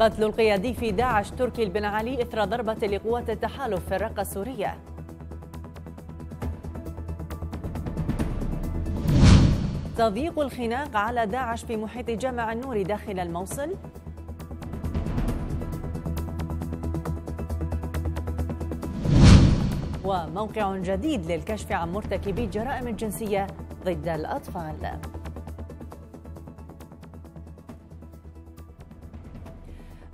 قتل القيادي في داعش تركي البن علي إثر ضربة لقوات التحالف في الرقة السورية تضييق الخناق على داعش في محيط جامع النور داخل الموصل وموقع جديد للكشف عن مرتكبي جرائم الجنسية ضد الأطفال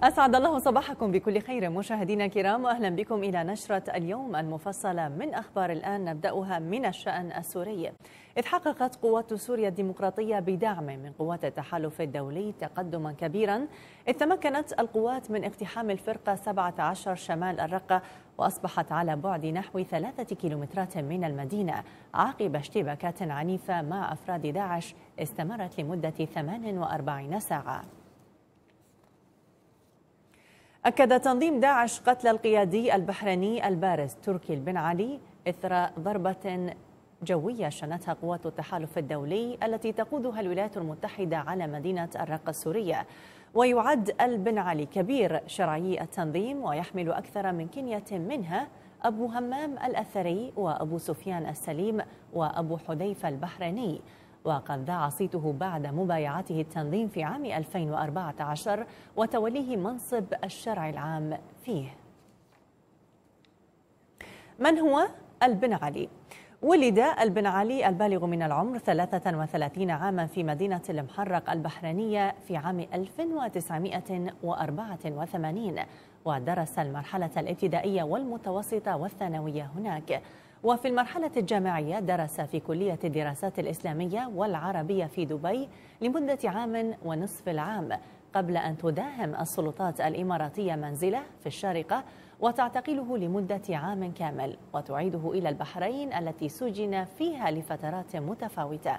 أسعد الله صباحكم بكل خير مشاهدينا الكرام وأهلا بكم إلى نشرة اليوم المفصلة من أخبار الآن نبدأها من الشأن السوري إذ حققت قوات سوريا الديمقراطية بدعم من قوات التحالف الدولي تقدما كبيرا إذ تمكنت القوات من اقتحام الفرقة 17 شمال الرقة وأصبحت على بعد نحو ثلاثة كيلومترات من المدينة عقب اشتباكات عنيفة مع أفراد داعش استمرت لمدة 48 ساعة أكد تنظيم داعش قتل القيادي البحريني البارز تركي البن علي إثر ضربة جوية شنتها قوات التحالف الدولي التي تقودها الولايات المتحدة على مدينة الرقة السورية ويعد البن علي كبير شرعي التنظيم ويحمل أكثر من كنية منها أبو همام الأثري وأبو سفيان السليم وأبو حذيفة البحريني وقد ذاع صيته بعد مبايعته التنظيم في عام 2014 وتوليه منصب الشرع العام فيه من هو البن علي؟ ولد البن علي البالغ من العمر 33 عاما في مدينة المحرق البحرينية في عام 1984 ودرس المرحلة الابتدائية والمتوسطة والثانوية هناك وفي المرحلة الجامعية درس في كلية الدراسات الإسلامية والعربية في دبي لمدة عام ونصف العام قبل أن تداهم السلطات الإماراتية منزله في الشارقة وتعتقله لمدة عام كامل وتعيده إلى البحرين التي سجن فيها لفترات متفاوتة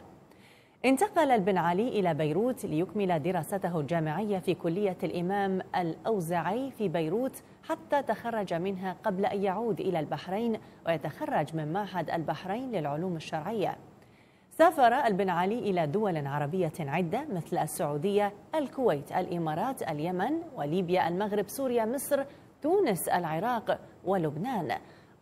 انتقل البن علي إلى بيروت ليكمل دراسته الجامعية في كلية الإمام الأوزعي في بيروت حتى تخرج منها قبل أن يعود إلى البحرين ويتخرج من معهد البحرين للعلوم الشرعية سافر البن علي إلى دول عربية عدة مثل السعودية، الكويت، الإمارات، اليمن، وليبيا، المغرب، سوريا، مصر، تونس، العراق ولبنان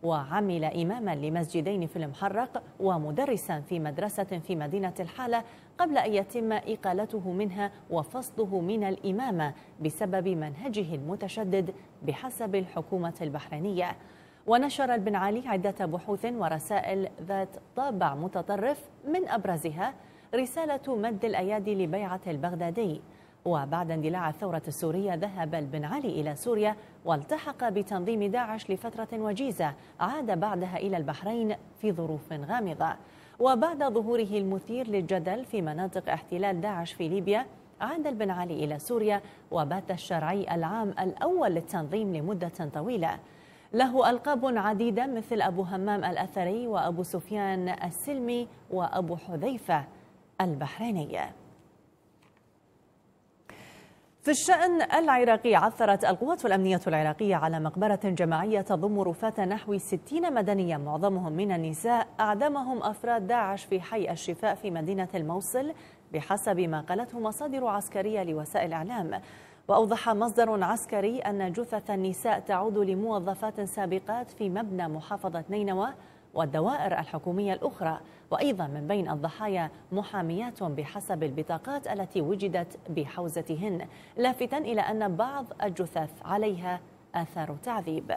وعمل إماما لمسجدين في المحرق ومدرسا في مدرسة في مدينة الحالة قبل أن يتم إقالته منها وفصله من الإمامة بسبب منهجه المتشدد بحسب الحكومة البحرينية ونشر البن علي عدة بحوث ورسائل ذات طابع متطرف من أبرزها رسالة مد الأيادي لبيعة البغدادي وبعد اندلاع الثورة السورية ذهب البن علي إلى سوريا والتحق بتنظيم داعش لفترة وجيزة عاد بعدها إلى البحرين في ظروف غامضة وبعد ظهوره المثير للجدل في مناطق احتلال داعش في ليبيا عاد البن علي إلى سوريا وبات الشرعي العام الأول للتنظيم لمدة طويلة له ألقاب عديدة مثل أبو همام الأثري وأبو سفيان السلمي وأبو حذيفة البحرينية في الشأن العراقي عثرت القوات الأمنية العراقية على مقبرة جماعية تضم رفاة نحو 60 مدنيا معظمهم من النساء أعدمهم أفراد داعش في حي الشفاء في مدينة الموصل بحسب ما قالته مصادر عسكرية لوسائل إعلام وأوضح مصدر عسكري أن جثث النساء تعود لموظفات سابقات في مبنى محافظة نينوى والدوائر الحكومية الأخرى وأيضا من بين الضحايا محاميات بحسب البطاقات التي وجدت بحوزتهن لافتا إلى أن بعض الجثث عليها آثار تعذيب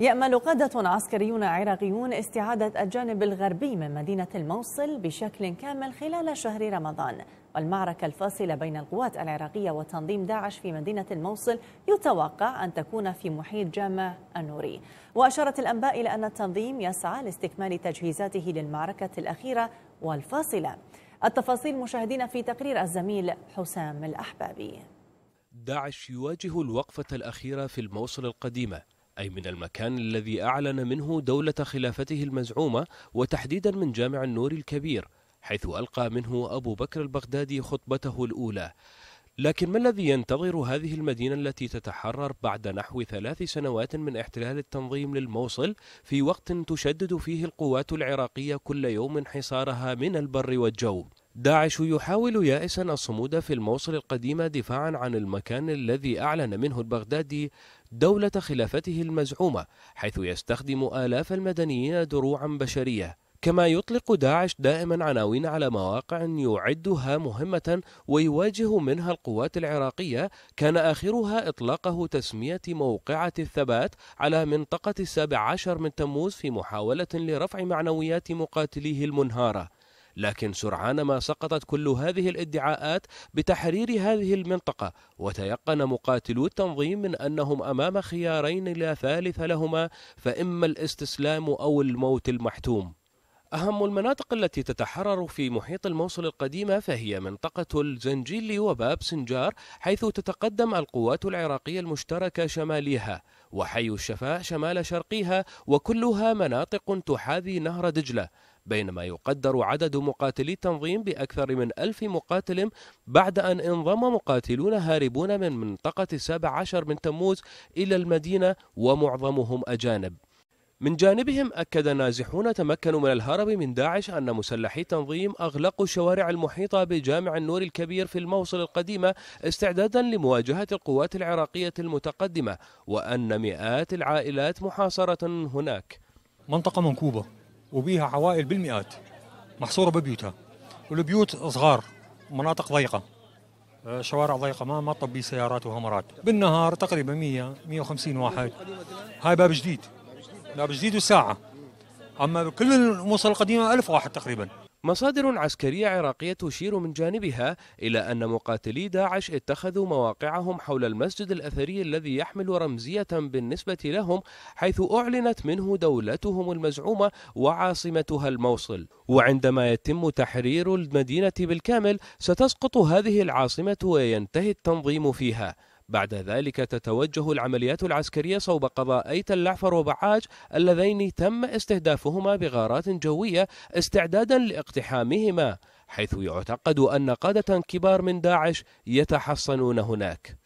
يأمل قادة عسكريون عراقيون استعادة الجانب الغربي من مدينة الموصل بشكل كامل خلال شهر رمضان والمعركة الفاصلة بين القوات العراقية وتنظيم داعش في مدينة الموصل يتوقع أن تكون في محيط جامع النوري وأشارت الأنباء إلى أن التنظيم يسعى لاستكمال تجهيزاته للمعركة الأخيرة والفاصلة التفاصيل مشاهدين في تقرير الزميل حسام الأحبابي داعش يواجه الوقفة الأخيرة في الموصل القديمة أي من المكان الذي أعلن منه دولة خلافته المزعومة وتحديدا من جامع النور الكبير حيث ألقى منه أبو بكر البغدادي خطبته الأولى لكن ما الذي ينتظر هذه المدينة التي تتحرر بعد نحو ثلاث سنوات من احتلال التنظيم للموصل في وقت تشدد فيه القوات العراقية كل يوم حصارها من البر والجو داعش يحاول يائسا الصمود في الموصل القديمة دفاعا عن المكان الذي أعلن منه البغدادي دولة خلافته المزعومة حيث يستخدم آلاف المدنيين دروعا بشرية كما يطلق داعش دائما عناوين على مواقع يعدها مهمة ويواجه منها القوات العراقية كان آخرها إطلاقه تسمية موقعة الثبات على منطقة السابع عشر من تموز في محاولة لرفع معنويات مقاتليه المنهاره لكن سرعان ما سقطت كل هذه الادعاءات بتحرير هذه المنطقة وتيقن مقاتلو التنظيم من أنهم أمام خيارين لا ثالث لهما فإما الاستسلام أو الموت المحتوم أهم المناطق التي تتحرر في محيط الموصل القديمة فهي منطقة الزنجيلي وباب سنجار حيث تتقدم القوات العراقية المشتركة شماليها وحي الشفاء شمال شرقيها وكلها مناطق تحاذي نهر دجلة بينما يقدر عدد مقاتلي التنظيم بأكثر من ألف مقاتل بعد أن انضم مقاتلون هاربون من منطقة السابع عشر من تموز إلى المدينة ومعظمهم أجانب من جانبهم أكد نازحون تمكنوا من الهرب من داعش أن مسلحي التنظيم أغلقوا الشوارع المحيطة بجامع النور الكبير في الموصل القديمة استعدادا لمواجهة القوات العراقية المتقدمة وأن مئات العائلات محاصرة هناك منطقة منكوبة وبيها عوائل بالمئات محصورة ببيوتها والبيوت صغار مناطق ضيقة آه، شوارع ضيقة ما ما تطبي سيارات وهمرات بالنهار تقريبا 100 150 واحد هاي باب جديد لا بزيدوا ساعة أما كل الموصل القديمة ألف واحد تقريبا مصادر عسكرية عراقية تشير من جانبها إلى أن مقاتلي داعش اتخذوا مواقعهم حول المسجد الأثري الذي يحمل رمزية بالنسبة لهم حيث أعلنت منه دولتهم المزعومة وعاصمتها الموصل وعندما يتم تحرير المدينة بالكامل ستسقط هذه العاصمة وينتهي التنظيم فيها بعد ذلك تتوجه العمليات العسكرية صوب قضائي تلعفر وبعاج اللذين تم استهدافهما بغارات جوية استعدادا لاقتحامهما حيث يعتقد أن قادة كبار من داعش يتحصنون هناك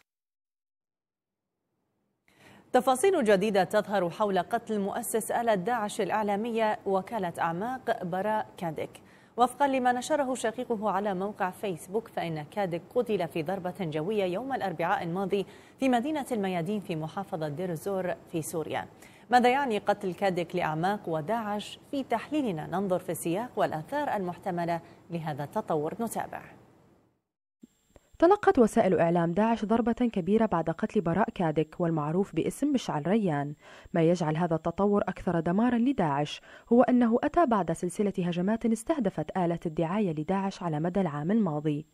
تفاصيل جديدة تظهر حول قتل مؤسس آلة داعش الإعلامية وكالة أعماق براء كادك وفقا لما نشره شقيقه على موقع فيسبوك فإن كادك قتل في ضربة جوية يوم الأربعاء الماضي في مدينة الميادين في محافظة دير الزور في سوريا ماذا يعني قتل كادك لأعماق وداعش؟ في تحليلنا ننظر في السياق والآثار المحتملة لهذا التطور نتابع تلقت وسائل إعلام داعش ضربة كبيرة بعد قتل براء كادك والمعروف باسم مشعل ريان ما يجعل هذا التطور أكثر دمارا لداعش هو أنه أتى بعد سلسلة هجمات استهدفت آلة الدعاية لداعش على مدى العام الماضي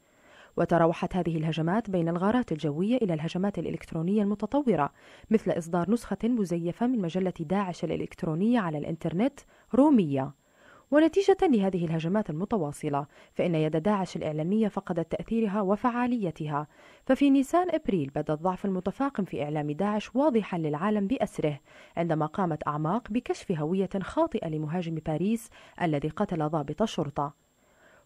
وتراوحت هذه الهجمات بين الغارات الجوية إلى الهجمات الإلكترونية المتطورة مثل إصدار نسخة مزيفة من مجلة داعش الإلكترونية على الإنترنت رومية ونتيجة لهذه الهجمات المتواصلة فإن يد داعش الإعلامية فقدت تأثيرها وفعاليتها ففي نيسان إبريل بدا الضعف المتفاقم في إعلام داعش واضحا للعالم بأسره عندما قامت أعماق بكشف هوية خاطئة لمهاجم باريس الذي قتل ضابط الشرطة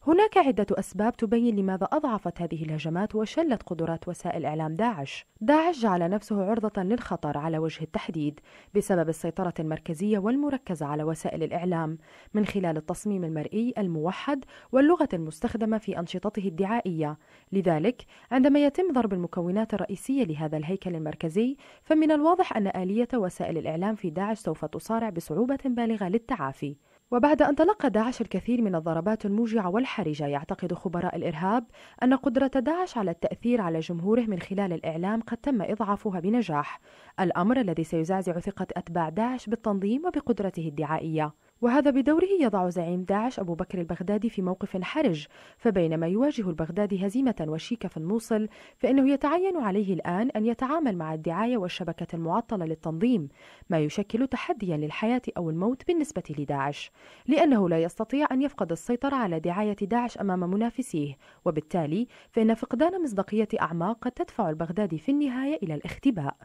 هناك عدة أسباب تبين لماذا أضعفت هذه الهجمات وشلت قدرات وسائل إعلام داعش. داعش جعل نفسه عرضة للخطر على وجه التحديد بسبب السيطرة المركزية والمركزة على وسائل الإعلام من خلال التصميم المرئي الموحد واللغة المستخدمة في أنشطته الدعائية. لذلك، عندما يتم ضرب المكونات الرئيسية لهذا الهيكل المركزي، فمن الواضح أن آلية وسائل الإعلام في داعش سوف تصارع بصعوبة بالغة للتعافي. وبعد أن تلقى داعش الكثير من الضربات الموجعة والحرجة يعتقد خبراء الإرهاب أن قدرة داعش على التأثير على جمهوره من خلال الإعلام قد تم إضعافها بنجاح الأمر الذي سيزعزع ثقة أتباع داعش بالتنظيم وبقدرته الدعائية وهذا بدوره يضع زعيم داعش أبو بكر البغدادي في موقف حرج فبينما يواجه البغدادي هزيمة وشيكة في الموصل فإنه يتعين عليه الآن أن يتعامل مع الدعاية والشبكة المعطلة للتنظيم ما يشكل تحديا للحياة أو الموت بالنسبة لداعش لأنه لا يستطيع أن يفقد السيطرة على دعاية داعش أمام منافسيه وبالتالي فإن فقدان مصداقية أعماق قد تدفع البغدادي في النهاية إلى الاختباء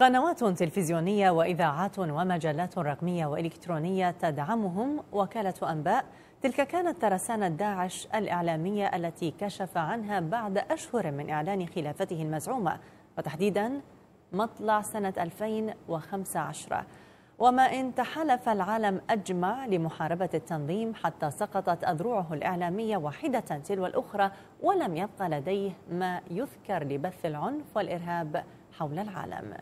قنوات تلفزيونية وإذاعات ومجلات رقمية وإلكترونية تدعمهم وكالة أنباء تلك كانت ترسانة داعش الإعلامية التي كشف عنها بعد أشهر من إعلان خلافته المزعومة وتحديدا مطلع سنة 2015 وما إن تحالف العالم أجمع لمحاربة التنظيم حتى سقطت أذرعه الإعلامية واحدة تلو الأخرى ولم يبقى لديه ما يذكر لبث العنف والإرهاب حول العالم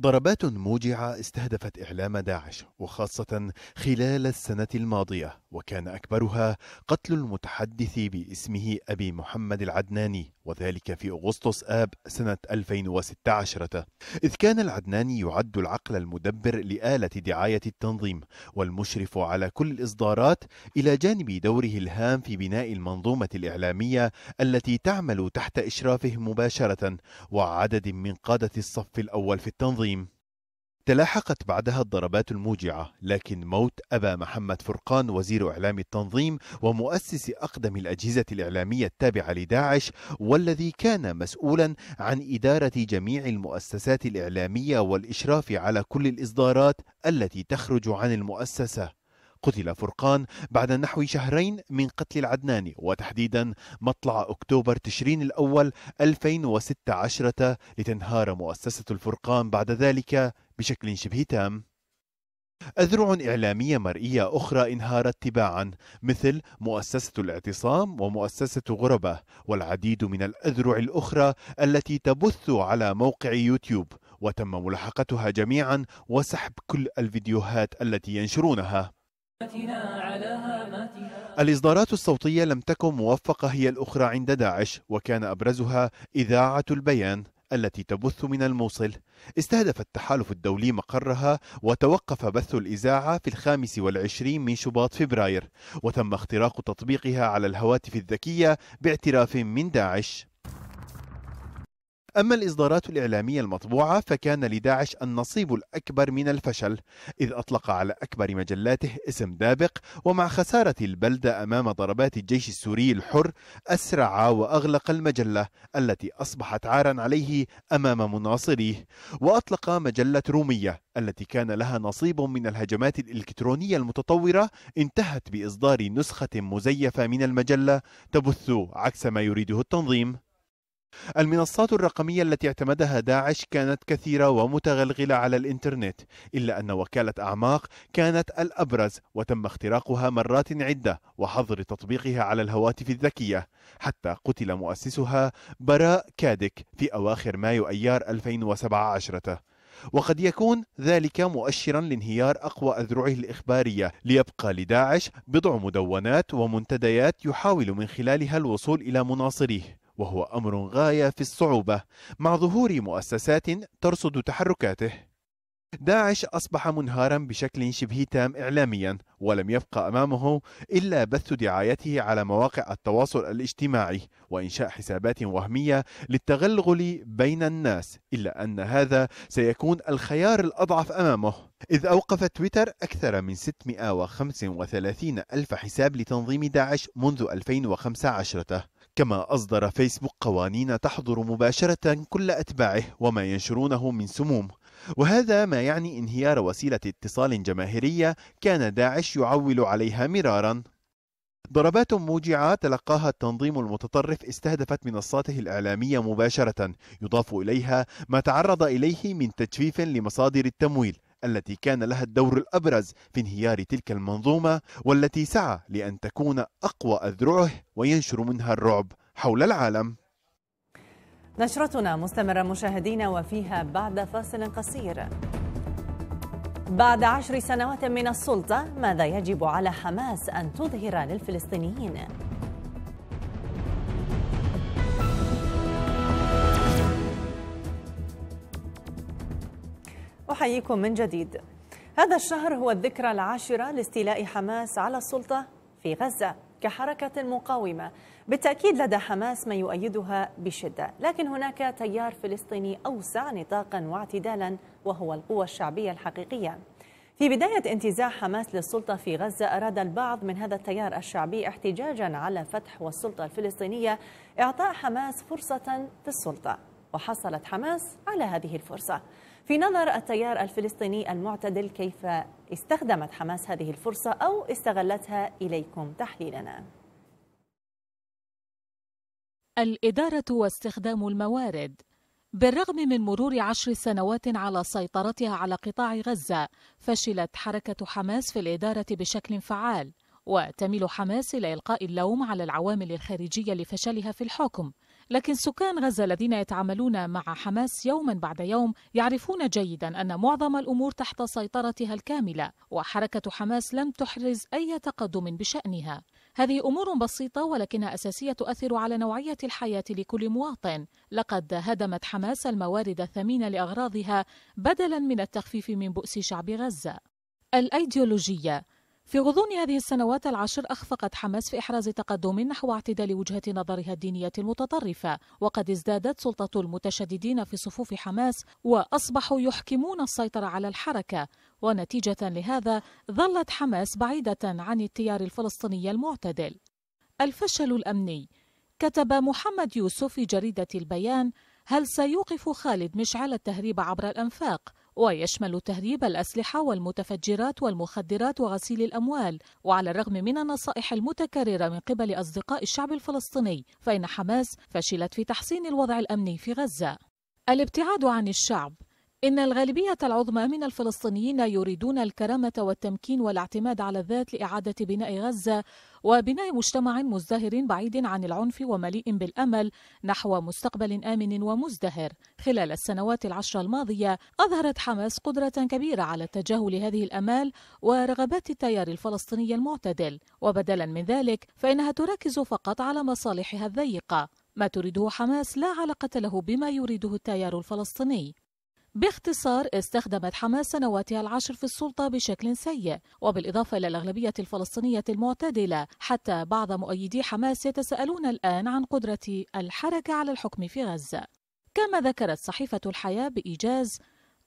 ضربات موجعة استهدفت إعلام داعش وخاصة خلال السنة الماضية وكان أكبرها قتل المتحدث باسمه أبي محمد العدناني وذلك في أغسطس آب سنة 2016 إذ كان العدناني يعد العقل المدبر لآلة دعاية التنظيم والمشرف على كل الإصدارات إلى جانب دوره الهام في بناء المنظومة الإعلامية التي تعمل تحت إشرافه مباشرة وعدد من قادة الصف الأول في التنظيم تلاحقت بعدها الضربات الموجعة لكن موت أبا محمد فرقان وزير إعلام التنظيم ومؤسس أقدم الأجهزة الإعلامية التابعة لداعش والذي كان مسؤولا عن إدارة جميع المؤسسات الإعلامية والإشراف على كل الإصدارات التي تخرج عن المؤسسة قتل فرقان بعد نحو شهرين من قتل العدناني وتحديدا مطلع أكتوبر تشرين الأول 2016 لتنهار مؤسسة الفرقان بعد ذلك بشكل شبه تام أذرع إعلامية مرئية أخرى انهارت تباعا مثل مؤسسة الاعتصام ومؤسسة غربة والعديد من الأذرع الأخرى التي تبث على موقع يوتيوب وتم ملاحقتها جميعا وسحب كل الفيديوهات التي ينشرونها الإصدارات الصوتية لم تكن موفقة هي الأخرى عند داعش وكان أبرزها إذاعة البيان التي تبث من الموصل استهدف التحالف الدولي مقرها وتوقف بث الإذاعة في الخامس والعشرين من شباط فبراير وتم اختراق تطبيقها على الهواتف الذكية باعتراف من داعش أما الإصدارات الإعلامية المطبوعة فكان لداعش النصيب الأكبر من الفشل إذ أطلق على أكبر مجلاته اسم دابق ومع خسارة البلدة أمام ضربات الجيش السوري الحر أسرع وأغلق المجلة التي أصبحت عارا عليه أمام مناصريه وأطلق مجلة رومية التي كان لها نصيب من الهجمات الإلكترونية المتطورة انتهت بإصدار نسخة مزيفة من المجلة تبث عكس ما يريده التنظيم المنصات الرقمية التي اعتمدها داعش كانت كثيرة ومتغلغلة على الإنترنت، إلا أن وكالة أعماق كانت الأبرز، وتم اختراقها مرات عدة وحظر تطبيقها على الهواتف الذكية، حتى قتل مؤسسها براء كادك في أواخر مايو أيار 2017. وقد يكون ذلك مؤشرا لانهيار اقوى اذرعه الاخباريه ليبقى لداعش بضع مدونات ومنتديات يحاول من خلالها الوصول الى مناصريه وهو أمر غاية في الصعوبة مع ظهور مؤسسات ترصد تحركاته داعش أصبح منهارا بشكل شبه تام إعلاميا ولم يبقى أمامه إلا بث دعايته على مواقع التواصل الاجتماعي وإنشاء حسابات وهمية للتغلغل بين الناس إلا أن هذا سيكون الخيار الأضعف أمامه إذ أوقف تويتر أكثر من 635 ألف حساب لتنظيم داعش منذ 2015 كما أصدر فيسبوك قوانين تحظر مباشرة كل أتباعه وما ينشرونه من سموم وهذا ما يعني انهيار وسيلة اتصال جماهيرية كان داعش يعول عليها مرارا ضربات موجعة تلقاها التنظيم المتطرف استهدفت منصاته الإعلامية مباشرة يضاف إليها ما تعرض إليه من تجفيف لمصادر التمويل التي كان لها الدور الأبرز في انهيار تلك المنظومة والتي سعى لأن تكون أقوى أذرعه وينشر منها الرعب حول العالم نشرتنا مستمرة مشاهدينا وفيها بعد فاصل قصير بعد عشر سنوات من السلطة ماذا يجب على حماس أن تظهر للفلسطينيين؟ أحييكم من جديد هذا الشهر هو الذكرى العاشرة لاستيلاء حماس على السلطة في غزة كحركة مقاومة بالتأكيد لدى حماس من يؤيدها بشدة لكن هناك تيار فلسطيني أوسع نطاقا واعتدالا وهو القوى الشعبية الحقيقية في بداية انتزاع حماس للسلطة في غزة أراد البعض من هذا التيار الشعبي احتجاجا على فتح والسلطة الفلسطينية إعطاء حماس فرصة في السلطة وحصلت حماس على هذه الفرصة في نظر التيار الفلسطيني المعتدل كيف استخدمت حماس هذه الفرصة أو استغلتها إليكم تحليلنا الإدارة واستخدام الموارد بالرغم من مرور عشر سنوات على سيطرتها على قطاع غزة فشلت حركة حماس في الإدارة بشكل فعال وتميل حماس إلى إلقاء اللوم على العوامل الخارجية لفشلها في الحكم لكن سكان غزة الذين يتعاملون مع حماس يوما بعد يوم يعرفون جيدا أن معظم الأمور تحت سيطرتها الكاملة وحركة حماس لم تحرز أي تقدم بشأنها هذه أمور بسيطة ولكنها أساسية تؤثر على نوعية الحياة لكل مواطن لقد هدمت حماس الموارد الثمينة لأغراضها بدلا من التخفيف من بؤس شعب غزة الأيديولوجية في غضون هذه السنوات العشر أخفقت حماس في إحراز تقدم نحو اعتدال وجهة نظرها الدينية المتطرفة وقد ازدادت سلطة المتشددين في صفوف حماس وأصبحوا يحكمون السيطرة على الحركة ونتيجة لهذا ظلت حماس بعيدة عن التيار الفلسطيني المعتدل الفشل الأمني كتب محمد يوسف في جريدة البيان هل سيوقف خالد مشعل التهريب عبر الأنفاق؟ ويشمل تهريب الأسلحة والمتفجرات والمخدرات وغسيل الأموال وعلى الرغم من النصائح المتكررة من قبل أصدقاء الشعب الفلسطيني فإن حماس فشلت في تحسين الوضع الأمني في غزة الابتعاد عن الشعب إن الغالبية العظمى من الفلسطينيين يريدون الكرامة والتمكين والاعتماد على الذات لإعادة بناء غزة وبناء مجتمع مزدهر بعيد عن العنف ومليء بالأمل نحو مستقبل آمن ومزدهر. خلال السنوات العشر الماضية أظهرت حماس قدرة كبيرة على تجاهل هذه الأمال ورغبات التيار الفلسطيني المعتدل، وبدلا من ذلك فإنها تركز فقط على مصالحها الضيقة. ما تريده حماس لا علاقة له بما يريده التيار الفلسطيني باختصار استخدمت حماس سنواتها العشر في السلطة بشكل سيء وبالإضافة إلى الأغلبية الفلسطينية المعتدلة حتى بعض مؤيدي حماس يتساءلون الآن عن قدرة الحركة على الحكم في غزة كما ذكرت صحيفة الحياة بإيجاز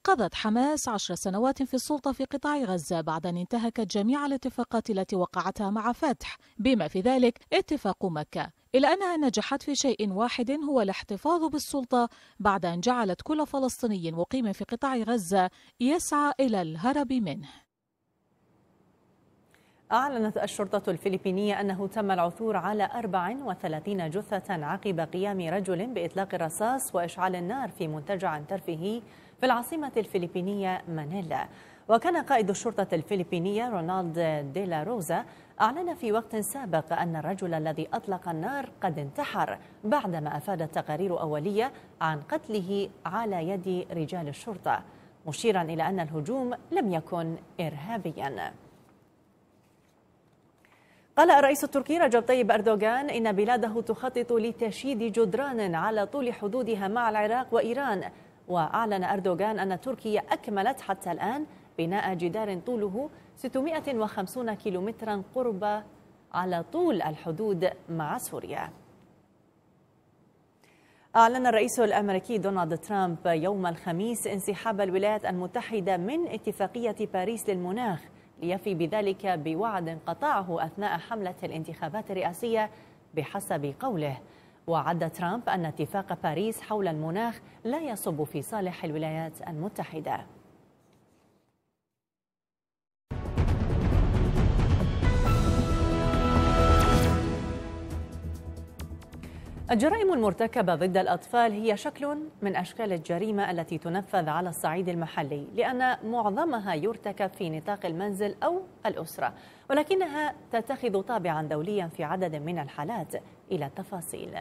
قضت حماس عشر سنوات في السلطة في قطاع غزة بعد أن انتهكت جميع الاتفاقات التي وقعتها مع فتح بما في ذلك اتفاق مكة إلا أنها نجحت في شيء واحد هو الاحتفاظ بالسلطة بعد أن جعلت كل فلسطيني مقيم في قطاع غزة يسعى إلى الهرب منه أعلنت الشرطة الفلبينية أنه تم العثور على 34 جثة عقب قيام رجل بإطلاق الرصاص وإشعال النار في منتجع ترفيهي في العاصمة الفلبينية مانيلا وكان قائد الشرطة الفلبينية رونالد ديلا روزا أعلن في وقت سابق أن الرجل الذي أطلق النار قد انتحر بعدما أفادت تقارير أولية عن قتله على يد رجال الشرطة مشيرا إلى أن الهجوم لم يكن إرهابيا قال الرئيس التركي رجب طيب أردوغان إن بلاده تخطط لتشييد جدران على طول حدودها مع العراق وإيران وأعلن أردوغان أن تركيا أكملت حتى الآن بناء جدار طوله 650 كيلومترا قرب على طول الحدود مع سوريا أعلن الرئيس الأمريكي دونالد ترامب يوم الخميس انسحاب الولايات المتحدة من اتفاقية باريس للمناخ ليفي بذلك بوعد قطعه أثناء حملة الانتخابات الرئاسية بحسب قوله وعد ترامب أن اتفاق باريس حول المناخ لا يصب في صالح الولايات المتحدة الجرائم المرتكبة ضد الأطفال هي شكل من أشكال الجريمة التي تنفذ على الصعيد المحلي لأن معظمها يرتكب في نطاق المنزل أو الأسرة ولكنها تتخذ طابعا دوليا في عدد من الحالات إلى التفاصيل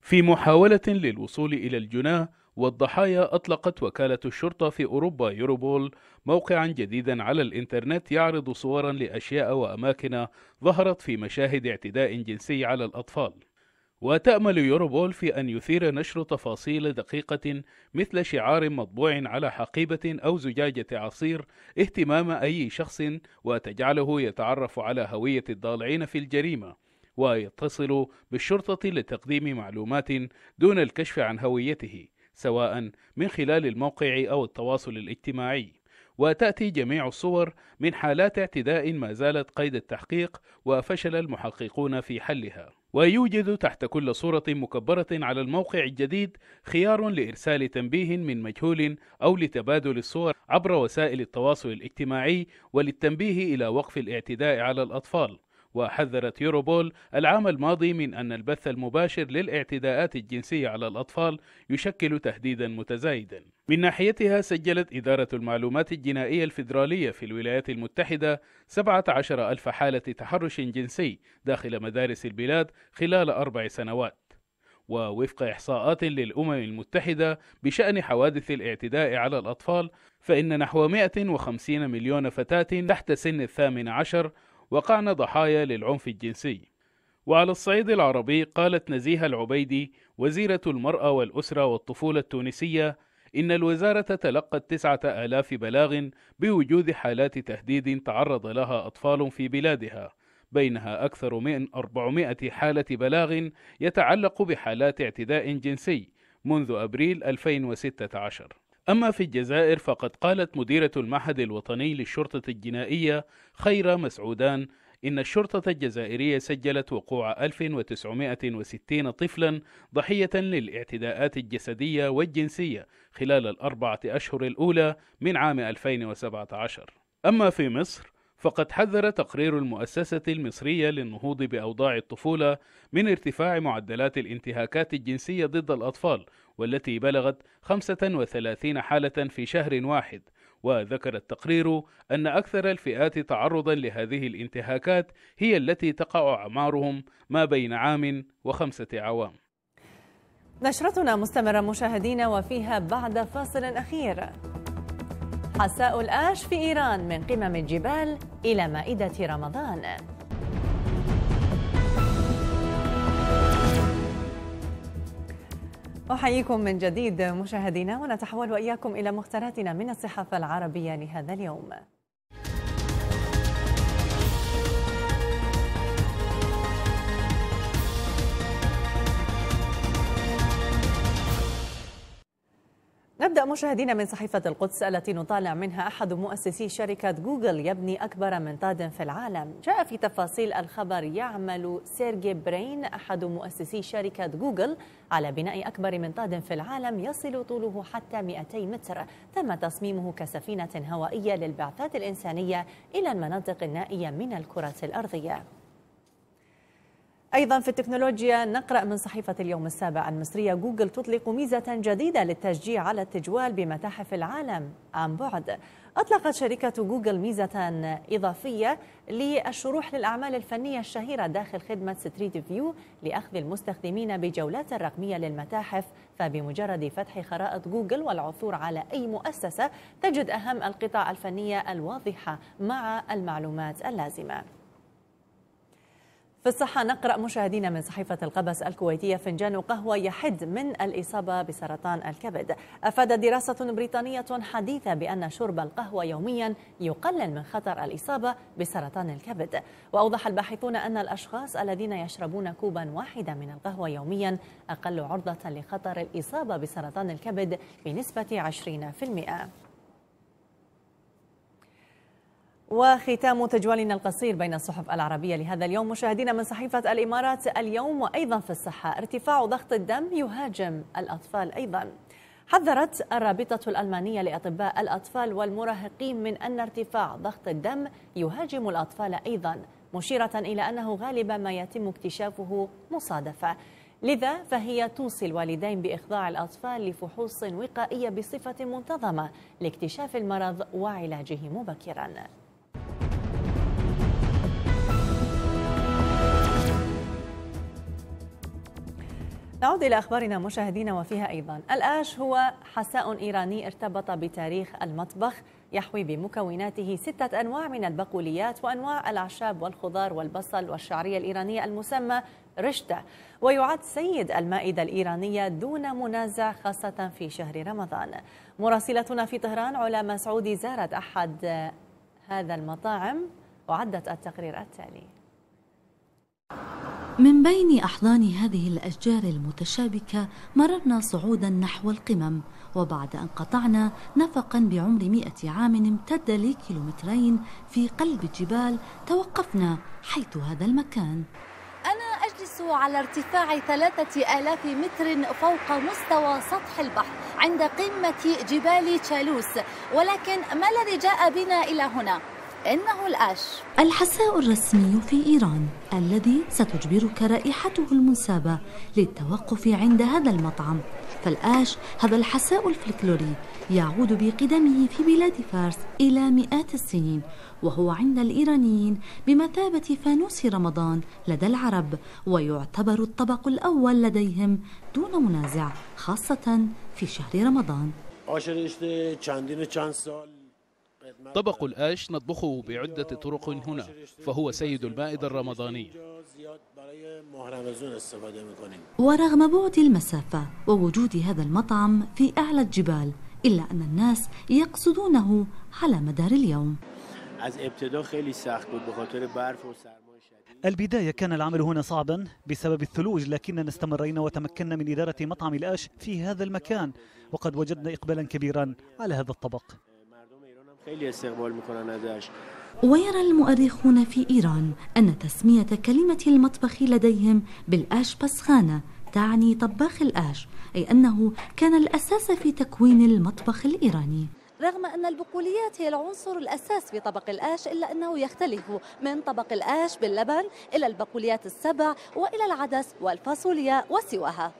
في محاولة للوصول إلى الجناه والضحايا أطلقت وكالة الشرطة في أوروبا يوروبول موقعا جديدا على الإنترنت يعرض صورا لأشياء وأماكن ظهرت في مشاهد اعتداء جنسي على الأطفال وتأمل يوروبول في أن يثير نشر تفاصيل دقيقة مثل شعار مطبوع على حقيبة أو زجاجة عصير اهتمام أي شخص وتجعله يتعرف على هوية الضالعين في الجريمة ويتصل بالشرطة لتقديم معلومات دون الكشف عن هويته سواء من خلال الموقع أو التواصل الاجتماعي وتأتي جميع الصور من حالات اعتداء ما زالت قيد التحقيق وفشل المحققون في حلها ويوجد تحت كل صورة مكبرة على الموقع الجديد خيار لإرسال تنبيه من مجهول أو لتبادل الصور عبر وسائل التواصل الاجتماعي وللتنبيه إلى وقف الاعتداء على الأطفال وحذرت يوروبول العام الماضي من أن البث المباشر للاعتداءات الجنسية على الأطفال يشكل تهديدا متزايدا من ناحيتها سجلت إدارة المعلومات الجنائية الفيدرالية في الولايات المتحدة 17 ألف حالة تحرش جنسي داخل مدارس البلاد خلال أربع سنوات ووفق إحصاءات للأمم المتحدة بشأن حوادث الاعتداء على الأطفال فإن نحو 150 مليون فتاة تحت سن الثامن عشر وقعن ضحايا للعنف الجنسي وعلى الصعيد العربي قالت نزيهة العبيدي وزيرة المرأة والأسرة والطفولة التونسية إن الوزارة تلقت تسعة آلاف بلاغ بوجود حالات تهديد تعرض لها أطفال في بلادها بينها أكثر من 400 حالة بلاغ يتعلق بحالات اعتداء جنسي منذ أبريل 2016 أما في الجزائر فقد قالت مديرة المعهد الوطني للشرطة الجنائية خيرة مسعودان إن الشرطة الجزائرية سجلت وقوع 1960 طفلا ضحية للاعتداءات الجسدية والجنسية خلال الأربعة أشهر الأولى من عام 2017 أما في مصر فقد حذر تقرير المؤسسة المصرية للنهوض بأوضاع الطفولة من ارتفاع معدلات الانتهاكات الجنسية ضد الأطفال والتي بلغت 35 حالة في شهر واحد وذكر التقرير أن أكثر الفئات تعرضا لهذه الانتهاكات هي التي تقع أعمارهم ما بين عام وخمسة عوام نشرتنا مستمرة مشاهدينا وفيها بعد فاصل أخير حساء الآش في إيران من قمم الجبال إلى مائدة رمضان أحييكم من جديد مشاهدينا ونتحول وإياكم إلى مختاراتنا من الصحافة العربية لهذا اليوم نبدأ مشاهدينا من صحيفة القدس التي نطالع منها أحد مؤسسي شركة جوجل يبني أكبر منطاد في العالم جاء في تفاصيل الخبر يعمل سيرجي برين أحد مؤسسي شركة جوجل على بناء أكبر منطاد في العالم يصل طوله حتى 200 متر تم تصميمه كسفينة هوائية للبعثات الإنسانية إلى المناطق النائية من الكرة الأرضية أيضا في التكنولوجيا نقرأ من صحيفة اليوم السابع المصرية جوجل تطلق ميزة جديدة للتشجيع على التجوال بمتاحف العالم عن بعد أطلقت شركة جوجل ميزة إضافية للشروح للأعمال الفنية الشهيرة داخل خدمة ستريت فيو لأخذ المستخدمين بجولات رقمية للمتاحف فبمجرد فتح خرائط جوجل والعثور على أي مؤسسة تجد أهم القطاع الفنية الواضحة مع المعلومات اللازمة في الصحة نقرأ مشاهدينا من صحيفة القبس الكويتية فنجان قهوة يحد من الإصابة بسرطان الكبد أفادت دراسة بريطانية حديثة بأن شرب القهوة يوميا يقلل من خطر الإصابة بسرطان الكبد وأوضح الباحثون أن الأشخاص الذين يشربون كوبا واحدا من القهوة يوميا أقل عرضة لخطر الإصابة بسرطان الكبد بنسبة 20% وختام تجوالنا القصير بين الصحف العربية لهذا اليوم مشاهدينا من صحيفة الإمارات اليوم وأيضا في الصحة ارتفاع ضغط الدم يهاجم الأطفال أيضا حذرت الرابطة الألمانية لأطباء الأطفال والمراهقين من أن ارتفاع ضغط الدم يهاجم الأطفال أيضا مشيرة إلى أنه غالبا ما يتم اكتشافه مصادفة لذا فهي توصي الوالدين بإخضاع الأطفال لفحوص وقائية بصفة منتظمة لاكتشاف المرض وعلاجه مبكراً نعود إلى أخبارنا مشاهدينا وفيها أيضا الآش هو حساء إيراني ارتبط بتاريخ المطبخ يحوي بمكوناته ستة أنواع من البقوليات وأنواع الأعشاب والخضار والبصل والشعرية الإيرانية المسمى رشتة ويعد سيد المائدة الإيرانية دون منازع خاصة في شهر رمضان مراسلتنا في طهران علا مسعودي زارت أحد هذا المطاعم وعدت التقرير التالي من بين أحضان هذه الأشجار المتشابكة مررنا صعودا نحو القمم وبعد أن قطعنا نفقا بعمر مئة عام امتد لي كيلومترين في قلب الجبال توقفنا حيث هذا المكان أنا أجلس على ارتفاع ثلاثة آلاف متر فوق مستوى سطح البحر عند قمة جبال تشالوس ولكن ما الذي جاء بنا إلى هنا؟ إنه الأش الحساء الرسمي في إيران الذي ستجبرك رائحته المنسابة للتوقف عند هذا المطعم فالآش هذا الحساء الفلكلوري يعود بقدمه في بلاد فارس إلى مئات السنين وهو عند الإيرانيين بمثابة فانوس رمضان لدى العرب ويعتبر الطبق الأول لديهم دون منازع خاصة في شهر رمضان طبق الآش نطبخه بعدة طرق هنا فهو سيد المائدة الرمضانية ورغم بعد المسافة ووجود هذا المطعم في أعلى الجبال إلا أن الناس يقصدونه على مدار اليوم البداية كان العمل هنا صعبا بسبب الثلوج لكننا استمرينا وتمكنا من إدارة مطعم الآش في هذا المكان وقد وجدنا إقبالا كبيرا على هذا الطبق خیلی استقبال میکنن ازش ويرى المؤرخون في إيران أن تسمية كلمة المطبخ لديهم بالآش بسخانة تعني طباخ الآش أي أنه كان الأساس في تكوين المطبخ الإيراني رغم أن البقوليات هي العنصر الأساس في طبق الآش إلا أنه يختلف من طبق الآش باللبن إلى البقوليات السبع وإلى العدس والفاصوليا وسواها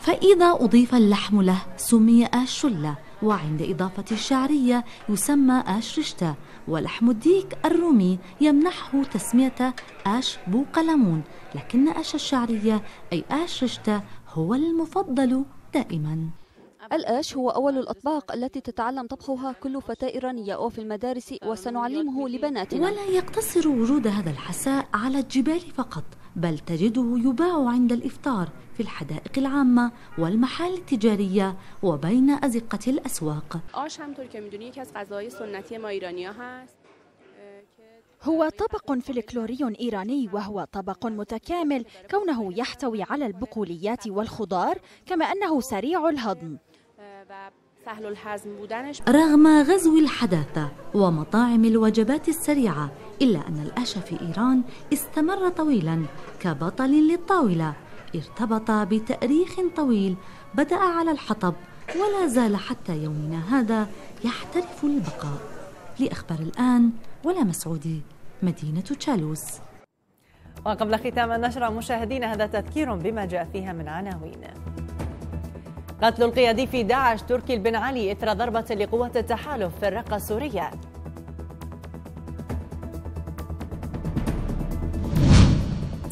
فإذا أضيف اللحم له سمي آشلة وعند إضافة الشعرية يسمى آش رشتة ولحم الديك الرومي يمنحه تسمية أش بوقلمون لكن أش الشعرية أي آش رشتة هو المفضل دائماً الأش هو أول الأطباق التي تتعلم طبخها كل فتاة إيرانية وفي المدارس وسنعلمه لبناتنا ولا يقتصر وجود هذا الحساء على الجبال فقط بل تجده يباع عند الإفطار في الحدائق العامة والمحال التجارية وبين أزقة الأسواق هو طبق فلكلوري إيراني وهو طبق متكامل كونه يحتوي على البقوليات والخضار كما أنه سريع الهضم رغم غزو الحداثة ومطاعم الوجبات السريعة إلا أن الأشا في إيران استمر طويلا كبطل للطاولة ارتبط بتأريخ طويل بدأ على الحطب ولا زال حتى يومنا هذا يحترف البقاء لأخبار الآن ولا مسعودي مدينة تشالوس وقبل ختام النشرة مشاهدينا هذا تذكير بما جاء فيها من عناوين قتل القيادي في داعش تركي البن علي إثر ضربة لقوات التحالف في الرقة السورية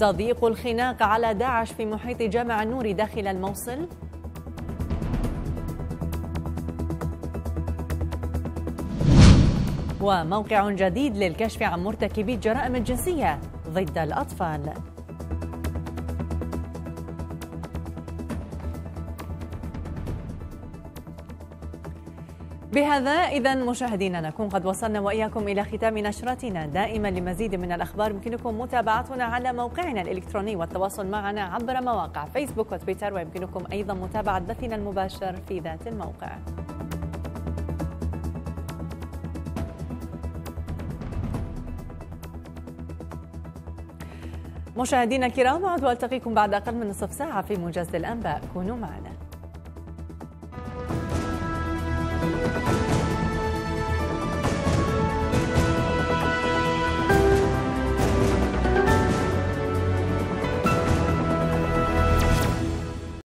تضييق الخناق على داعش في محيط جامع النور داخل الموصل وموقع جديد للكشف عن مرتكبي الجرائم الجنسية ضد الأطفال بهذا إذا مشاهدينا نكون قد وصلنا وإياكم إلى ختام نشرتنا دائما لمزيد من الأخبار يمكنكم متابعتنا على موقعنا الإلكتروني والتواصل معنا عبر مواقع فيسبوك وتويتر ويمكنكم أيضا متابعة بثنا المباشر في ذات الموقع مشاهدينا الكرام أعد وألتقيكم بعد أقل من نصف ساعة في موجز الأنباء كونوا معنا thank you.